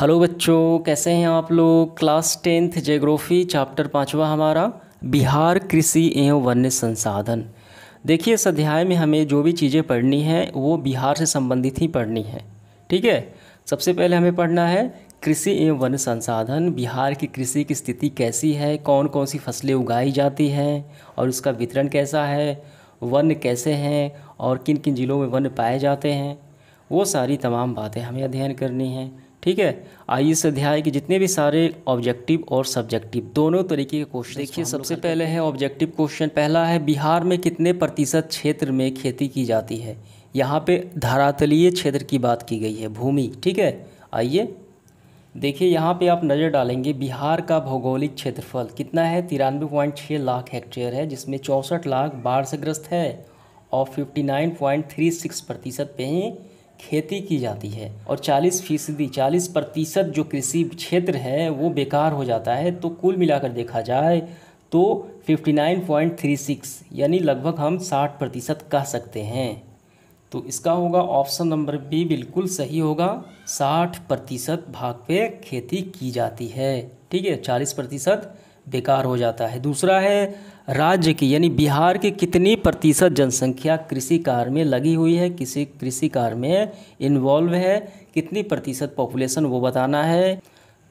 Hello बच्चों कैसे हैं आप लोग क्लास टेंथ जोग्राफ़ी चैप्टर पाँचवा हमारा बिहार कृषि एवं वन्य संसाधन देखिए इस अध्याय में हमें जो भी चीज़ें पढ़नी हैं वो बिहार से संबंधित ही पढ़नी है ठीक है सबसे पहले हमें पढ़ना है कृषि एवं वन्य संसाधन बिहार की कृषि की स्थिति कैसी है कौन कौन सी फसलें उगाई जाती हैं और उसका वितरण कैसा है वन्य कैसे हैं और किन किन जिलों में वन्य पाए जाते हैं वो सारी तमाम बातें हमें अध्ययन करनी है ठीक है आइए इस अध्याय के जितने भी सारे ऑब्जेक्टिव और सब्जेक्टिव दोनों तरीके के क्वेश्चन देखिए सबसे पहले है ऑब्जेक्टिव क्वेश्चन पहला है बिहार में कितने प्रतिशत क्षेत्र में खेती की जाती है यहाँ पे धरातलीय क्षेत्र की बात की गई है भूमि ठीक है आइए देखिए यहाँ पे आप नज़र डालेंगे बिहार का भौगोलिक क्षेत्रफल कितना है तिरानवे पॉइंट छः लाख हेक्टेयर है जिसमें चौंसठ लाख बाढ़ से ग्रस्त है और fifty nine point three six प्रतिशत पे ही खेती की जाती है और 40 फीसदी चालीस प्रतिशत जो कृषि क्षेत्र है वो बेकार हो जाता है तो कुल मिलाकर देखा जाए तो 59.36 यानी लगभग हम 60 प्रतिशत कह सकते हैं तो इसका होगा ऑप्शन नंबर बी बिल्कुल सही होगा 60 प्रतिशत भाग पे खेती की जाती है ठीक है 40 प्रतिशत बेकार हो जाता है दूसरा है राज्य की यानी बिहार की कितनी प्रतिशत जनसंख्या कृषि कार्य में लगी हुई है किसी कृषि कार्य में इन्वॉल्व है कितनी प्रतिशत पॉपुलेशन वो बताना है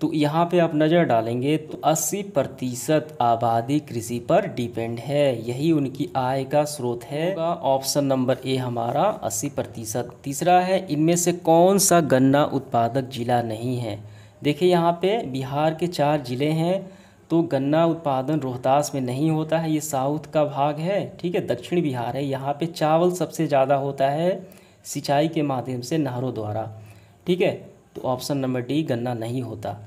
तो यहाँ पे आप नज़र डालेंगे तो 80 प्रतिशत आबादी कृषि पर डिपेंड है यही उनकी आय का स्रोत है ऑप्शन नंबर ए हमारा 80 प्रतिशत तीसरा है इनमें से कौन सा गन्ना उत्पादक जिला नहीं है देखिए यहाँ पे बिहार के चार ज़िले हैं तो गन्ना उत्पादन रोहतास में नहीं होता है ये साउथ का भाग है ठीक है दक्षिण बिहार है यहाँ पे चावल सबसे ज़्यादा होता है सिंचाई के माध्यम से नहरों द्वारा ठीक है तो ऑप्शन नंबर डी गन्ना नहीं होता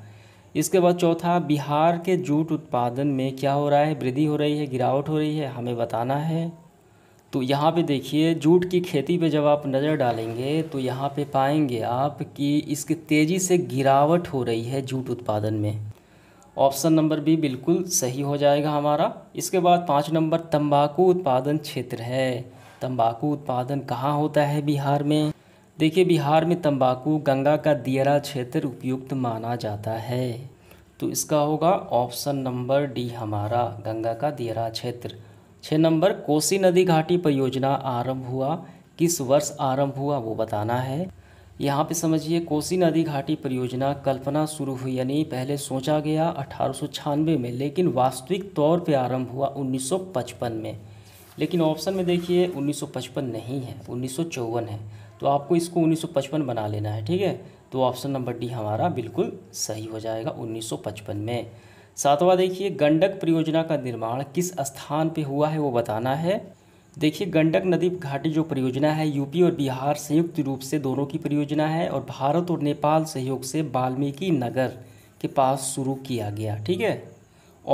इसके बाद चौथा बिहार के जूट उत्पादन में क्या हो रहा है वृद्धि हो रही है गिरावट हो रही है हमें बताना है तो यहाँ पे देखिए जूट की खेती पे जब आप नज़र डालेंगे तो यहाँ पे पाएंगे आप कि इसकी तेज़ी से गिरावट हो रही है जूट उत्पादन में ऑप्शन नंबर बी बिल्कुल सही हो जाएगा हमारा इसके बाद पाँच नंबर तंबाकू उत्पादन क्षेत्र है तंबाकू उत्पादन कहाँ होता है बिहार में देखिए बिहार में तंबाकू गंगा का दियरा क्षेत्र उपयुक्त माना जाता है तो इसका होगा ऑप्शन नंबर डी हमारा गंगा का दियरा क्षेत्र छः नंबर कोसी नदी घाटी परियोजना आरंभ हुआ किस वर्ष आरंभ हुआ वो बताना है यहाँ पे समझिए कोसी नदी घाटी परियोजना कल्पना शुरू हुई यानी पहले सोचा गया अठारह में लेकिन वास्तविक तौर पे आरंभ हुआ 1955 में लेकिन ऑप्शन में देखिए 1955 नहीं है उन्नीस है तो आपको इसको 1955 बना लेना है ठीक है तो ऑप्शन नंबर डी हमारा बिल्कुल सही हो जाएगा 1955 में सातवां देखिए गंडक परियोजना का निर्माण किस स्थान पे हुआ है वो बताना है देखिए गंडक नदी घाटी जो परियोजना है यूपी और बिहार संयुक्त रूप से दोनों की परियोजना है और भारत और नेपाल सहयोग से वाल्मीकि नगर के पास शुरू किया गया ठीक है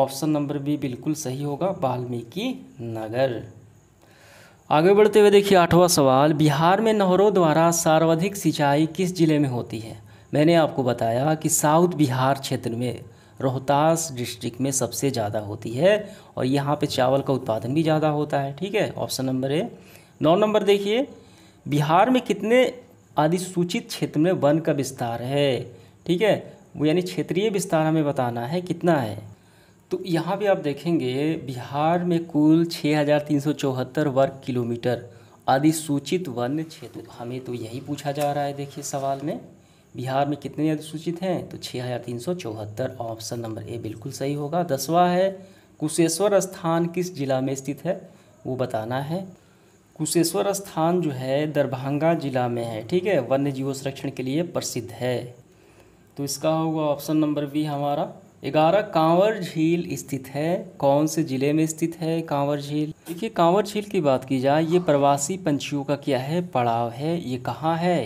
ऑप्शन नंबर भी बिल्कुल सही होगा वाल्मीकि नगर आगे बढ़ते हुए देखिए आठवां सवाल बिहार में नहरों द्वारा सर्वाधिक सिंचाई किस जिले में होती है मैंने आपको बताया कि साउथ बिहार क्षेत्र में रोहतास डिस्ट्रिक्ट में सबसे ज़्यादा होती है और यहाँ पे चावल का उत्पादन भी ज़्यादा होता है ठीक है ऑप्शन नंबर ए नौ नंबर देखिए बिहार में कितने अधिसूचित क्षेत्र में वन का विस्तार है ठीक है वो यानी क्षेत्रीय विस्तार हमें बताना है कितना है तो यहाँ भी आप देखेंगे बिहार में कुल छः वर्ग किलोमीटर अधिसूचित वन्य क्षेत्र हमें तो यही पूछा जा रहा है देखिए सवाल में बिहार में कितने अधिसूचित हैं तो छः हज़ार तीन सौ चौहत्तर ऑप्शन नंबर ए बिल्कुल सही होगा दसवा है कुशेश्वर स्थान किस जिला में स्थित है वो बताना है कुशेश्वर स्थान जो है दरभंगा जिला में है ठीक है वन्य जीव संरक्षण के लिए प्रसिद्ध है तो इसका होगा ऑप्शन नंबर बी हमारा ग्यारह कांवर झील स्थित है कौन से ज़िले में स्थित है कांवर झील देखिए कांवर झील की बात की जाए ये प्रवासी पंछियों का क्या है पड़ाव है ये कहाँ है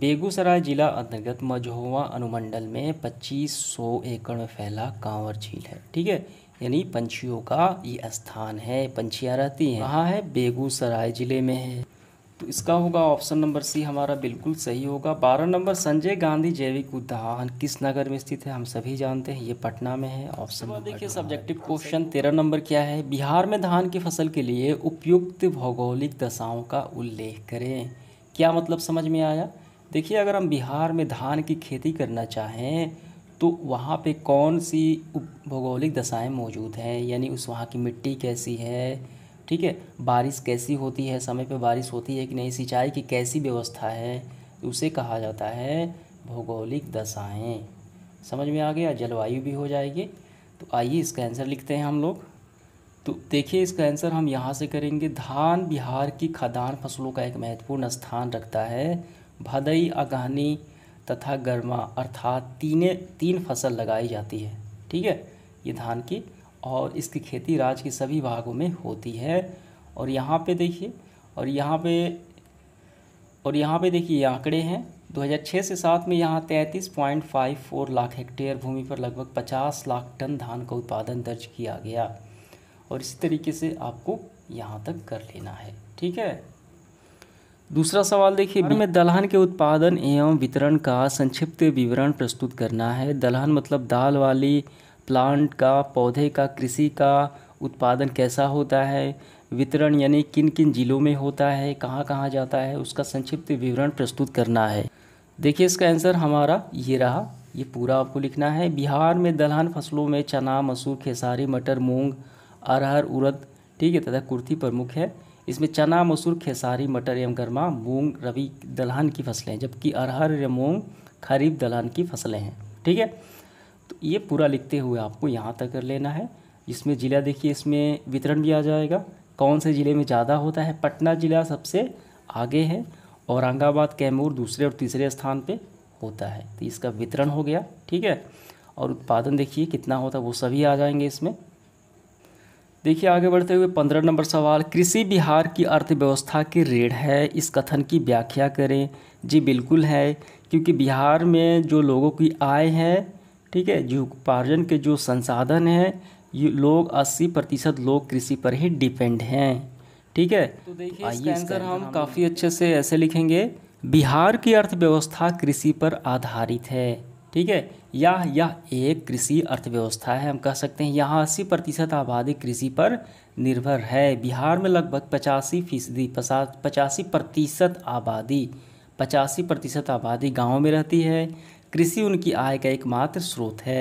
बेगूसराय ज़िला अंतर्गत मझुआ अनुमंडल में 2500 एकड़ में फैला कांवर झील है ठीक है यानी पंछियों का ये स्थान है पंछियाँ रहती हैं कहाँ है बेगूसराय ज़िले में है तो इसका होगा ऑप्शन नंबर सी हमारा बिल्कुल सही होगा बारह नंबर संजय गांधी जैविक उद्यान किस नगर में स्थित है हम सभी जानते हैं ये पटना में है ऑप्शन तो नंबर देखिए सब्जेक्टिव क्वेश्चन हाँ। तेरह नंबर क्या है बिहार में धान की फसल के लिए उपयुक्त भौगोलिक दशाओं का उल्लेख करें क्या मतलब समझ में आया देखिए अगर हम बिहार में धान की खेती करना चाहें तो वहाँ पे कौन सी भौगोलिक दशाएं मौजूद हैं यानी उस वहाँ की मिट्टी कैसी है ठीक है बारिश कैसी होती है समय पे बारिश होती है कि नहीं सिंचाई की कैसी व्यवस्था है उसे कहा जाता है भौगोलिक दशाएं समझ में आ गया जलवायु भी हो जाएगी तो आइए इसका आंसर लिखते हैं हम लोग तो देखिए इसका आंसर हम यहाँ से करेंगे धान बिहार की खदान फसलों का एक महत्वपूर्ण स्थान रखता है भदई अगहनी तथा गर्मा अर्थात तीन तीन फसल लगाई जाती है ठीक है ये धान की और इसकी खेती राज्य के सभी भागों में होती है और यहाँ पे देखिए और यहाँ पे और यहाँ पे देखिए ये आंकड़े हैं 2006 से सात में यहाँ 33.54 लाख हेक्टेयर भूमि पर लगभग 50 लाख टन धान का उत्पादन दर्ज किया गया और इसी तरीके से आपको यहाँ तक कर लेना है ठीक है दूसरा सवाल देखिए हमें दलहन के उत्पादन एवं वितरण का संक्षिप्त विवरण प्रस्तुत करना है दलहन मतलब दाल वाली प्लांट का पौधे का कृषि का उत्पादन कैसा होता है वितरण यानी किन किन जिलों में होता है कहाँ कहाँ जाता है उसका संक्षिप्त विवरण प्रस्तुत करना है देखिए इसका आंसर हमारा ये रहा ये पूरा आपको लिखना है बिहार में दलहन फसलों में चना मसूर खेसारी मटर मूंग अरहर उड़द ठीक है तथा कुर्थी प्रमुख है इसमें चना मसूर खेसारी मटर एवं गरमा मूंग रबी दलहन की फसलें जबकि अरहर या मूंग खरीफ दलहन की फसलें हैं ठीक है तो ये पूरा लिखते हुए आपको यहाँ तक कर लेना है इसमें ज़िला देखिए इसमें वितरण भी आ जाएगा कौन से ज़िले में ज़्यादा होता है पटना ज़िला सबसे आगे है औरंगाबाद कैमूर दूसरे और तीसरे स्थान पर होता है तो इसका वितरण हो गया ठीक है और उत्पादन देखिए कितना होता है वो सभी आ जाएंगे इसमें देखिए आगे बढ़ते हुए पंद्रह नंबर सवाल कृषि बिहार की अर्थव्यवस्था की रीढ़ है इस कथन की व्याख्या करें जी बिल्कुल है क्योंकि बिहार में जो लोगों की आय है ठीक है जो उपार्जन के जो संसाधन हैं ये लोग अस्सी प्रतिशत लोग कृषि पर ही डिपेंड हैं ठीक है तो देखिए इसका आंसर हम काफ़ी अच्छे से ऐसे लिखेंगे बिहार की अर्थव्यवस्था कृषि पर आधारित है ठीक है या यह एक कृषि अर्थव्यवस्था है हम कह सकते हैं यहाँ अस्सी प्रतिशत आबादी कृषि पर निर्भर है बिहार में लगभग पचासी फीसदी पचासी प्रतिशत आबादी पचासी प्रतिशत आबादी गाँव में रहती है कृषि उनकी आय का एकमात्र स्रोत है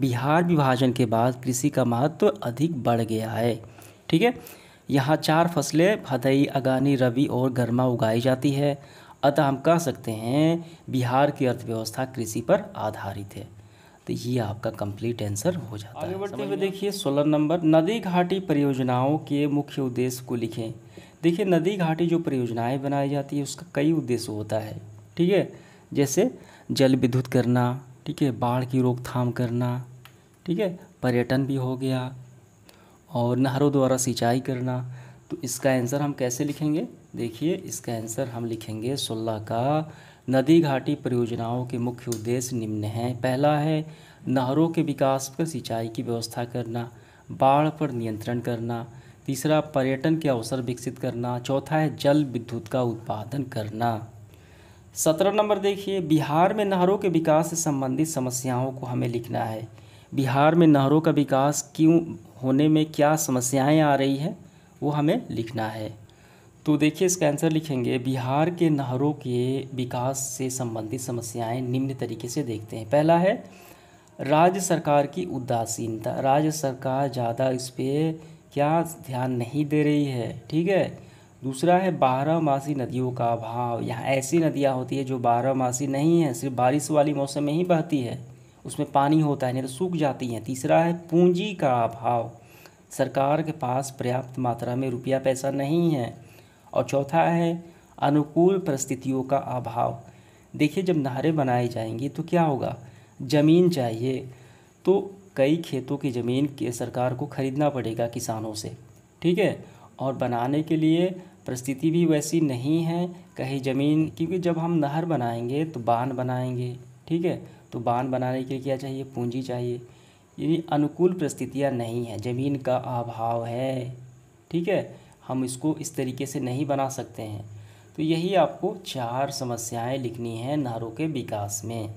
बिहार विभाजन के बाद कृषि का महत्व अधिक बढ़ गया है ठीक है यहाँ चार फसलें भदई अगानी रबी और गर्मा उगाई जाती है अतः हम कह सकते हैं बिहार की अर्थव्यवस्था कृषि पर आधारित है तो ये आपका कंप्लीट आंसर हो जाता है बढ़ते हुए देखिए सोलह नंबर नदी घाटी परियोजनाओं के मुख्य उद्देश्य को लिखें देखिए नदी घाटी जो परियोजनाएं बनाई जाती है उसका कई उद्देश्य होता है ठीक है जैसे जल विद्युत करना ठीक है बाढ़ की रोकथाम करना ठीक है पर्यटन भी हो गया और नहरों द्वारा सिंचाई करना तो इसका आंसर हम कैसे लिखेंगे देखिए इसका आंसर हम लिखेंगे सोलह का नदी घाटी परियोजनाओं के मुख्य उद्देश्य निम्न हैं पहला है नहरों के विकास पर सिंचाई की व्यवस्था करना बाढ़ पर नियंत्रण करना तीसरा पर्यटन के अवसर विकसित करना चौथा है जल विद्युत का उत्पादन करना सत्रह नंबर देखिए बिहार में नहरों के विकास से संबंधित समस्याओं को हमें लिखना है बिहार में नहरों का विकास क्यों होने में क्या समस्याएं आ रही हैं वो हमें लिखना है तो देखिए इसका आंसर लिखेंगे बिहार के नहरों के विकास से संबंधित समस्याएं निम्न तरीके से देखते हैं पहला है राज्य सरकार की उदासीनता राज्य सरकार ज़्यादा इस पर क्या ध्यान नहीं दे रही है ठीक है दूसरा है बारहमासी नदियों का अभाव यहाँ ऐसी नदियाँ होती है जो बारहमासी नहीं है सिर्फ बारिश वाली मौसम में ही बहती है उसमें पानी होता है नहीं तो सूख जाती हैं तीसरा है पूंजी का अभाव सरकार के पास पर्याप्त मात्रा में रुपया पैसा नहीं है और चौथा है अनुकूल परिस्थितियों का अभाव देखिए जब नहरें बनाई जाएंगी तो क्या होगा ज़मीन चाहिए तो कई खेतों की ज़मीन के सरकार को ख़रीदना पड़ेगा किसानों से ठीक है और बनाने के लिए परिस्थिति भी वैसी नहीं है कहीं ज़मीन क्योंकि जब हम नहर बनाएंगे तो बांध बनाएंगे ठीक है तो बांध बनाने के लिए क्या चाहिए पूंजी चाहिए यानी अनुकूल परिस्थितियाँ नहीं हैं ज़मीन का अभाव है ठीक है हम इसको इस तरीके से नहीं बना सकते हैं तो यही आपको चार समस्याएं लिखनी हैं नहरों के विकास में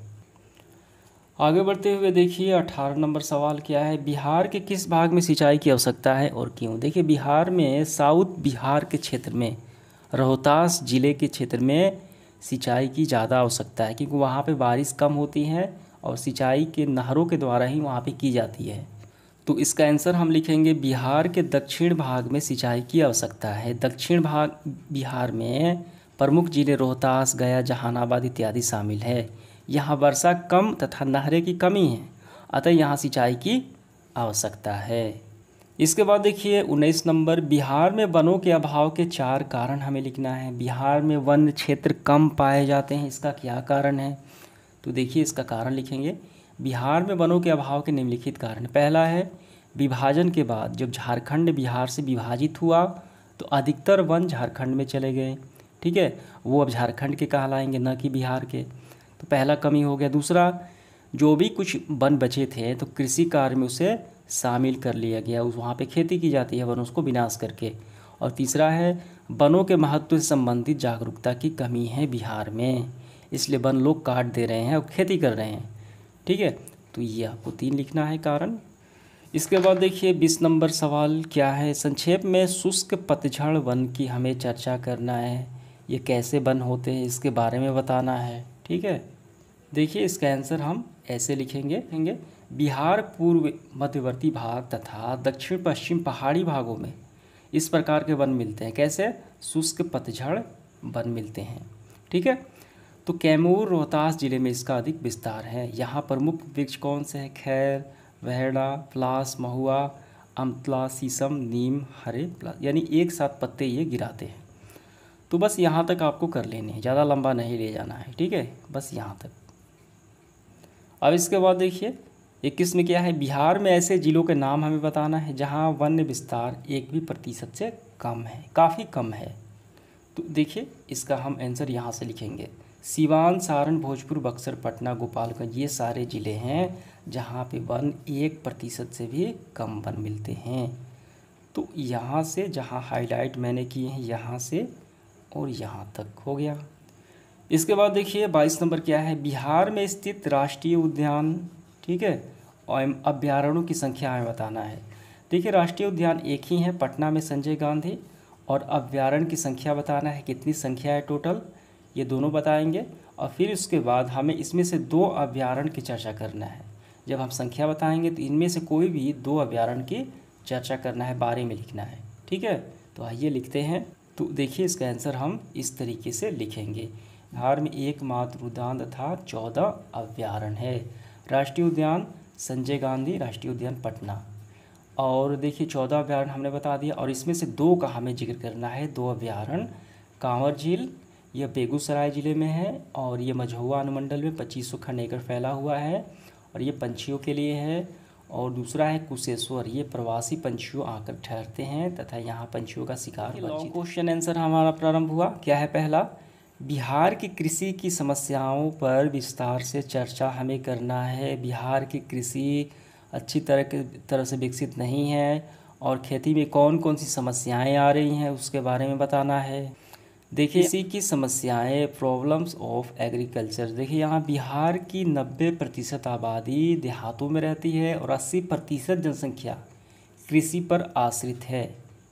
आगे बढ़ते हुए देखिए अठारह नंबर सवाल क्या है बिहार के किस भाग में सिंचाई की आवश्यकता है और क्यों देखिए बिहार में साउथ बिहार के क्षेत्र में रोहतास ज़िले के क्षेत्र में सिंचाई की ज़्यादा आवश्यकता है क्योंकि वहाँ पर बारिश कम होती है और सिंचाई के नहरों के द्वारा ही वहाँ पे की जाती है तो इसका आंसर हम लिखेंगे बिहार के दक्षिण भाग में सिंचाई की आवश्यकता है दक्षिण भाग बिहार में प्रमुख जिले रोहतास गया जहानाबाद इत्यादि शामिल है यहाँ वर्षा कम तथा नहरें की कमी है अतः यहाँ सिंचाई की आवश्यकता है इसके बाद देखिए उन्नीस नंबर बिहार में वनों के अभाव के चार कारण हमें लिखना है बिहार में वन क्षेत्र कम पाए जाते हैं इसका क्या कारण है तो देखिए इसका कारण लिखेंगे बिहार में वनों के अभाव के निम्नलिखित कारण पहला है विभाजन के बाद जब झारखंड बिहार से विभाजित हुआ तो अधिकतर वन झारखंड में चले गए ठीक है वो अब झारखंड के कहलाएंगे न कि बिहार के तो पहला कमी हो गया दूसरा जो भी कुछ वन बचे थे तो कृषि कार्य में उसे शामिल कर लिया गया उस वहाँ पे खेती की जाती है वन उसको विनाश करके और तीसरा है वनों के महत्व से संबंधित जागरूकता की कमी है बिहार में इसलिए वन लोग काट दे रहे हैं और खेती कर रहे हैं ठीक है तो ये आपको तीन लिखना है कारण इसके बाद देखिए बीस नंबर सवाल क्या है संक्षेप में शुष्क पतझड़ वन की हमें चर्चा करना है ये कैसे वन होते हैं इसके बारे में बताना है ठीक है देखिए इसका आंसर हम ऐसे लिखेंगे लिखेंगे बिहार पूर्व मध्यवर्ती भाग तथा दक्षिण पश्चिम पहाड़ी भागों में इस प्रकार के वन मिलते हैं कैसे शुष्क पतझड़ वन मिलते हैं ठीक है तो कैमूर रोहतास ज़िले में इसका अधिक विस्तार है यहाँ पर मुख्य वृक्ष कौन से हैं खैर वहड़ा प्लास महुआ अमतला शीशम नीम हरे प्लास यानी एक साथ पत्ते ये गिराते हैं तो बस यहाँ तक आपको कर लेने हैं ज़्यादा लंबा नहीं ले जाना है ठीक है बस यहाँ तक अब इसके बाद देखिए इक्कीस में क्या है बिहार में ऐसे ज़िलों के नाम हमें बताना है जहाँ वन्य विस्तार एक भी प्रतिशत से कम है काफ़ी कम है तो देखिए इसका हम आंसर यहाँ से लिखेंगे सिवान सारण भोजपुर बक्सर पटना गोपालगंज ये सारे ज़िले हैं जहाँ पे वन एक प्रतिशत से भी कम वन मिलते हैं तो यहाँ से जहाँ हाईलाइट मैंने किए हैं यहाँ से और यहाँ तक हो गया इसके बाद देखिए बाईस नंबर क्या है बिहार में स्थित राष्ट्रीय उद्यान ठीक है और अभ्यारण्यों की संख्या हमें बताना है देखिए राष्ट्रीय उद्यान एक ही है पटना में संजय गांधी और अभ्यारण्य की संख्या बताना है कितनी संख्या है टोटल ये दोनों बताएंगे और फिर उसके बाद हमें इसमें से दो अभ्यारण की चर्चा करना है जब हम संख्या बताएंगे तो इनमें से कोई भी दो अभ्यारण की चर्चा करना है बारे में लिखना है ठीक है तो आइए लिखते हैं तो देखिए इसका आंसर हम इस तरीके से लिखेंगे बिहार में एकमात्र उद्यान तथा चौदह अभ्यारण है राष्ट्रीय उद्यान संजय गांधी राष्ट्रीय उद्यान पटना और देखिए चौदह अभ्यारण हमने बता दिया और इसमें से दो का हमें जिक्र करना है दो अभ्यारण कांवर झील यह बेगूसराय ज़िले में है और ये मझौवा अनुमंडल में पच्चीस सौ खंड एकड़ फैला हुआ है और ये पंछियों के लिए है और दूसरा है कुशेश्वर ये प्रवासी पंछियों आकर ठहरते हैं तथा यहाँ पंछियों का शिकार क्वेश्चन आंसर हमारा प्रारंभ हुआ क्या है पहला बिहार की कृषि की समस्याओं पर विस्तार से चर्चा हमें करना है बिहार की कृषि अच्छी तरह के तरह से विकसित नहीं है और खेती में कौन कौन सी समस्याएं आ रही हैं उसके बारे में बताना है देखिए इसी की समस्याएं प्रॉब्लम्स ऑफ एग्रीकल्चर देखिए यहाँ बिहार की नब्बे प्रतिशत आबादी देहातों में रहती है और अस्सी प्रतिशत जनसंख्या कृषि पर आश्रित है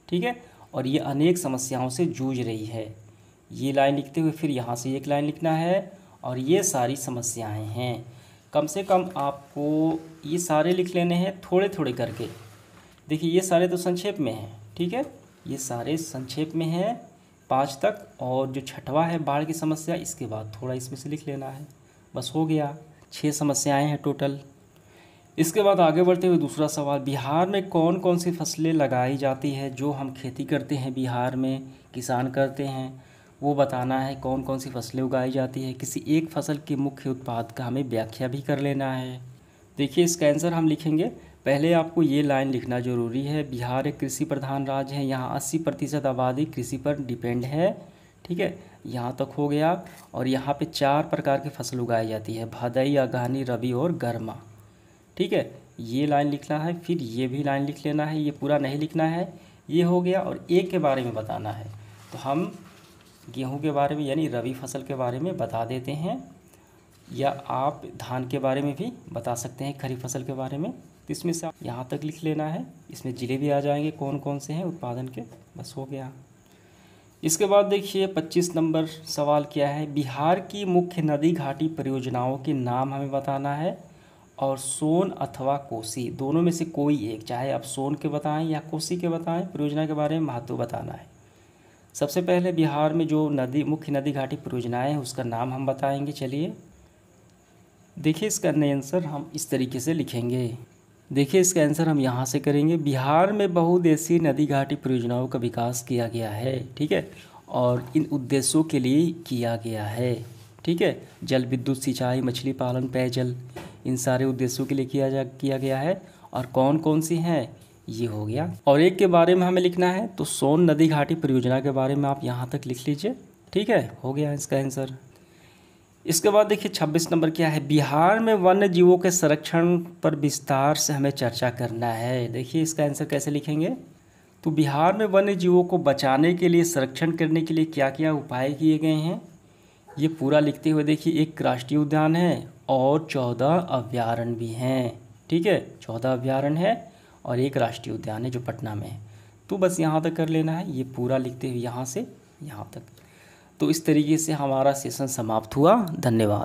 ठीक है और ये अनेक समस्याओं से जूझ रही है ये लाइन लिखते हुए फिर यहाँ से एक लाइन लिखना है और ये सारी समस्याएं हैं कम से कम आपको ये सारे लिख लेने हैं थोड़े थोड़े करके देखिए ये सारे तो संक्षेप में हैं ठीक है ये सारे संक्षेप में हैं पाँच तक और जो छठवा है बाढ़ की समस्या इसके बाद थोड़ा इसमें से लिख लेना है बस हो गया छः समस्याएं हैं टोटल इसके बाद आगे बढ़ते हुए दूसरा सवाल बिहार में कौन कौन सी फसलें लगाई जाती है जो हम खेती करते हैं बिहार में किसान करते हैं वो बताना है कौन कौन सी फसलें उगाई जाती है किसी एक फसल के मुख्य उत्पाद का हमें व्याख्या भी कर लेना है देखिए इसका आंसर हम लिखेंगे पहले आपको ये लाइन लिखना ज़रूरी है बिहार एक कृषि प्रधान राज्य है यहाँ अस्सी प्रतिशत आबादी कृषि पर डिपेंड है ठीक है यहाँ तक हो गया और यहाँ पे चार प्रकार की फसल उगाई जाती है भदई अगहनी रबी और गर्मा ठीक है ये लाइन लिखना है फिर ये भी लाइन लिख लेना है ये पूरा नहीं लिखना है ये हो गया और एक के बारे में बताना है तो हम गेहूँ के बारे में यानी रबी फसल के बारे में बता देते हैं या आप धान के बारे में भी बता सकते हैं खरीफ फसल के बारे में तो इसमें से यहाँ तक लिख लेना है इसमें ज़िले भी आ जाएंगे कौन कौन से हैं उत्पादन के बस हो गया इसके बाद देखिए 25 नंबर सवाल क्या है बिहार की मुख्य नदी घाटी परियोजनाओं के नाम हमें बताना है और सोन अथवा कोसी दोनों में से कोई एक चाहे आप सोन के बताएं या कोसी के बताएं परियोजना के बारे में महत्व बताना है सबसे पहले बिहार में जो नदी मुख्य नदी घाटी परियोजनाएं हैं उसका नाम हम बताएंगे चलिए देखिए इसका आंसर हम इस तरीके से लिखेंगे देखिए इसका आंसर हम यहाँ से करेंगे बिहार में बहुदेशीय नदी घाटी परियोजनाओं का विकास किया गया है ठीक है और इन उद्देश्यों के लिए किया गया है ठीक है जल विद्युत सिंचाई मछली पालन पेयजल इन सारे उद्देश्यों के लिए किया जा किया गया है और कौन कौन सी हैं ये हो गया और एक के बारे में हमें लिखना है तो सोन नदी घाटी परियोजना के बारे में आप यहाँ तक लिख लीजिए ठीक है हो गया इसका आंसर इसके बाद देखिए छब्बीस नंबर क्या है बिहार में वन्य जीवों के संरक्षण पर विस्तार से हमें चर्चा करना है देखिए इसका आंसर कैसे लिखेंगे तो बिहार में वन्य जीवों को बचाने के लिए संरक्षण करने के लिए क्या क्या उपाय किए गए हैं ये पूरा लिखते हुए देखिए एक राष्ट्रीय उद्यान है और चौदह अभ्यारण्य भी हैं ठीक है चौदह अभ्यारण है और एक राष्ट्रीय उद्यान है जो पटना में है तो बस यहाँ तक कर लेना है ये पूरा लिखते हुए यहाँ से यहाँ तक तो इस तरीके से हमारा सेशन समाप्त हुआ धन्यवाद